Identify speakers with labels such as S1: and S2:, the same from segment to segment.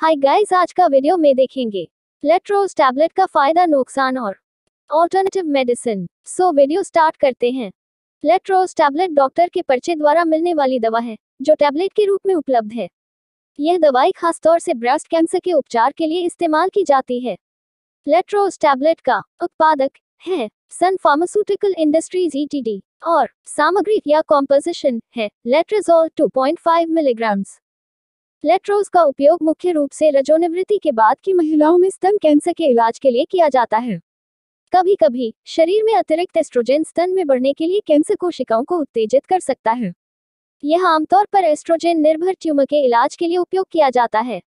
S1: hi guys आज का video में देखेंगे लेट्रोज टैबलेट का फायदा नुकसान और alternative medicine so video start करते हैं लेट्रोज टैबलेट डॉक्टर के पर्चे द्वारा मिलने वाली दवा है जो टैबलेट के रूप में उपलब्ध है यह दवाई खासतौर से ब्रेस्ट कैंसर के उपचार के लिए इस्तेमाल की जाती है लेट्रोज टैबलेट का उत्पादक है सन फार्मास्यूटिकल इंडस्ट्रीज ई और सामग्री या कॉम्पोजिशन है लेट्रेजोल लेट्रोजोल 2.5 मिलीग्राम्स लेट्रोज का उपयोग मुख्य रूप से रजोनिवृत्ति के बाद की महिलाओं में स्तन कैंसर के इलाज के लिए किया जाता है कभी कभी शरीर में अतिरिक्त एस्ट्रोजन स्तन में बढ़ने के लिए कैंसर कोशिकाओं को उत्तेजित कर सकता है यह आमतौर पर एस्ट्रोजन निर्भर ट्यूमर के इलाज के लिए उपयोग किया जाता है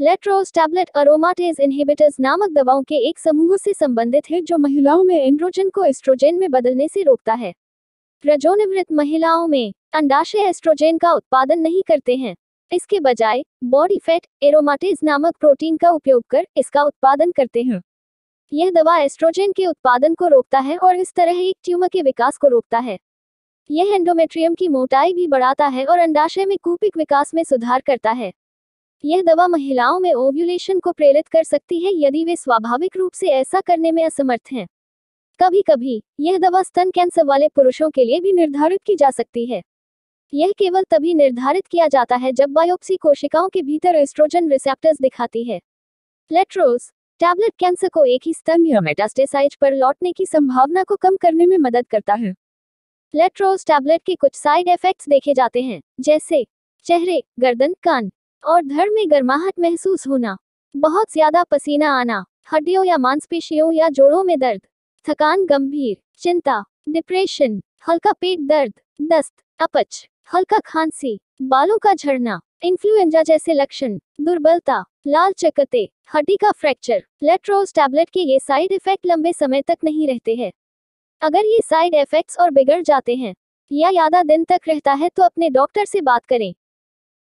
S1: लेट्रोज टैबलेट अरोमाटेज इनहिबिटर्स नामक दवाओं के एक समूह से संबंधित है जो महिलाओं में एंड्रोजन को एस्ट्रोजन में बदलने से रोकता है रजोनिवृत्त महिलाओं में अंडाशय एस्ट्रोजन का उत्पादन नहीं करते हैं इसके बजाय बॉडी फैट एरोमाटेज नामक प्रोटीन का उपयोग कर इसका उत्पादन करते हैं यह दवा एस्ट्रोजन के उत्पादन को रोकता है और इस तरह एक ट्यूमर के विकास को रोकता है यह एंडोमेट्रियम की मोटाई भी बढ़ाता है और अंडाशय में कूपिक विकास में सुधार करता है यह दवा महिलाओं में ओव्यूलेशन को प्रेरित कर सकती है यदि वे स्वाभाविक रूप से ऐसा करने में असमर्थ हैं कभी कभी यह दवा स्तन कैंसर वाले पुरुषों के लिए भी निर्धारित की जा सकती है यह केवल तभी निर्धारित किया जाता है जब बायोप्सी कोशिकाओं के भीतर एस्ट्रोजन रिसेप्टर्स दिखाती है लेट्रोस टैबलेट कैंसर को एक ही स्तंभ या मेटास्टेसाइज पर लौटने की संभावना को कम करने में मदद करता है लेट्रोस टैबलेट के कुछ साइड इफेक्ट्स देखे जाते हैं जैसे चेहरे गर्दन कान और धर में गर्माहट महसूस होना बहुत ज्यादा पसीना आना हड्डियों या मांसपेशियों या जोड़ों में दर्द थकान गंभीर चिंता डिप्रेशन हल्का पेट दर्द दस्त अपच हल्का खांसी बालों का झड़ना इन्फ्लुएंजा जैसे लक्षण दुर्बलता लाल चकते हड्डी का फ्रैक्चर लेट्रोज टैबलेट के ये साइड इफेक्ट लंबे समय तक नहीं रहते हैं अगर ये साइड इफेक्ट्स और बिगड़ जाते हैं या ज्यादा दिन तक रहता है तो अपने डॉक्टर से बात करें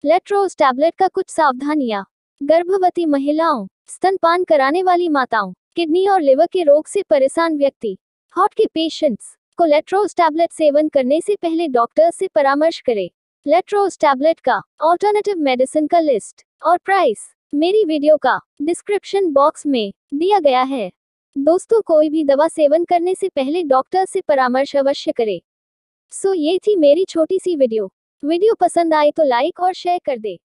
S1: लेट्रोज टैबलेट का कुछ सावधानियां गर्भवती महिलाओं स्तनपान कराने वाली माताओं किडनी और लिवर के रोग से परेशान व्यक्ति हॉट के पेशेंट्स लेट्रोज टैबलेट सेवन करने से पहले डॉक्टर से परामर्श करें लेट्रोज टैबलेट का ऑल्टरनेटिव मेडिसिन का लिस्ट और प्राइस मेरी वीडियो का डिस्क्रिप्शन बॉक्स में दिया गया है दोस्तों कोई भी दवा सेवन करने से पहले डॉक्टर से परामर्श अवश्य करें सो ये थी मेरी छोटी सी वीडियो वीडियो पसंद आए तो लाइक और शेयर कर दे